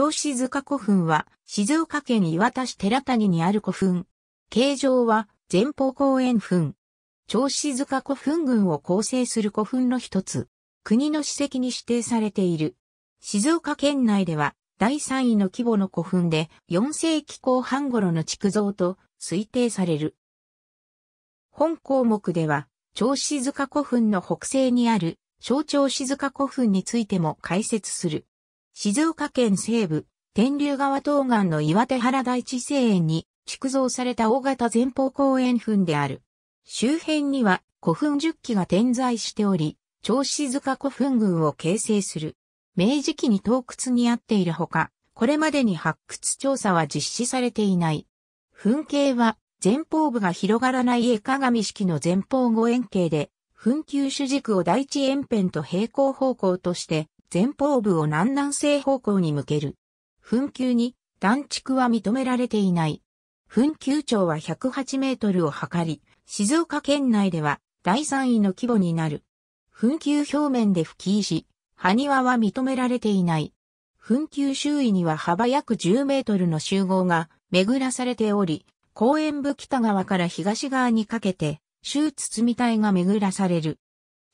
小子塚古墳は、静岡県岩田市寺谷にある古墳。形状は、前方後円墳。小子塚古墳群を構成する古墳の一つ。国の史跡に指定されている。静岡県内では、第3位の規模の古墳で、4世紀後半頃の築造と推定される。本項目では、小子塚古墳の北西にある、小長静塚古墳についても解説する。静岡県西部、天竜川東岸の岩手原大地西園に築造された大型前方後円墳である。周辺には古墳10基が点在しており、長子塚古墳群を形成する。明治期に洞窟にあっているほか、これまでに発掘調査は実施されていない。墳形は前方部が広がらない絵鏡式の前方後円形で、墳丘主軸を第一円辺と平行方向として前方部を南南西方向に向ける。墳丘に断竹は認められていない。墳丘長は108メートルを測り、静岡県内では第3位の規模になる。墳丘表面で吹き石、埴輪は認められていない。墳丘周囲には幅約10メートルの集合が巡らされており、公園部北側から東側にかけて、周堤帯が巡らされる。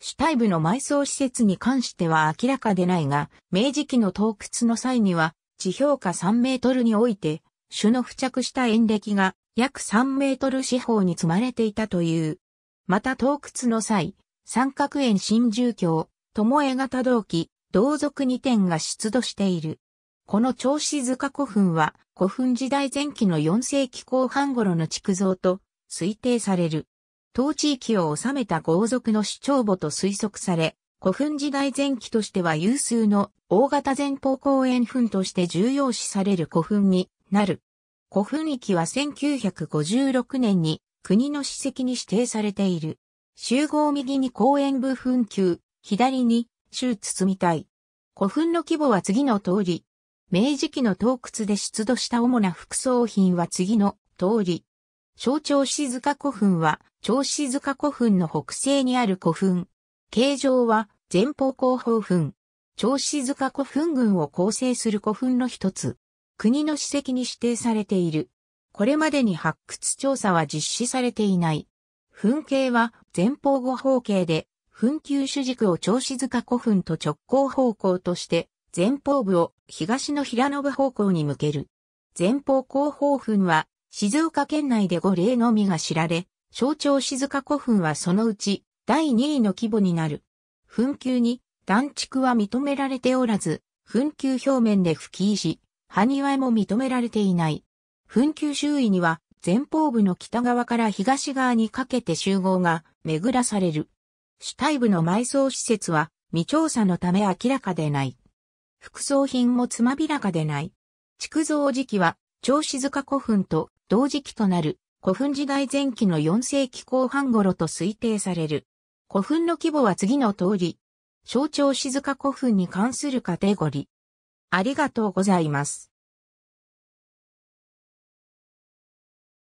主体部の埋葬施設に関しては明らかでないが、明治期の洞窟の際には、地表下3メートルにおいて、種の付着した塩歴が約3メートル四方に積まれていたという。また洞窟の際、三角円新住居、巴型同期、同族2点が出土している。この長子塚古墳は古墳時代前期の4世紀後半頃の築造と推定される。当地域を治めた豪族の市長母と推測され、古墳時代前期としては有数の大型前方公園墳として重要視される古墳になる。古墳域は1956年に国の史跡に指定されている。集合右に公園部墳丘、左に州包みたい。古墳の規模は次の通り。明治期の洞窟で出土した主な副葬品は次の通り。象徴静か古墳は銚子塚古墳の北西にある古墳。形状は前方後方墳。銚子塚古墳群を構成する古墳の一つ。国の史跡に指定されている。これまでに発掘調査は実施されていない。墳形は前方後方形で、墳丘主軸を銚子塚古墳と直行方向として、前方部を東の平信方向に向ける。前方後方墳は静岡県内で5例のみが知られ、象徴静か古墳はそのうち第2位の規模になる。墳丘に断築は認められておらず、墳丘表面で吹き石、埴輪も認められていない。墳丘周囲には前方部の北側から東側にかけて集合が巡らされる。主体部の埋葬施設は未調査のため明らかでない。副葬品もつまびらかでない。築造時期は、超静か古墳と同時期となる古墳時代前期の4世紀後半頃と推定される。古墳の規模は次の通り、象徴静か古墳に関するカテゴリー。ありがとうございます。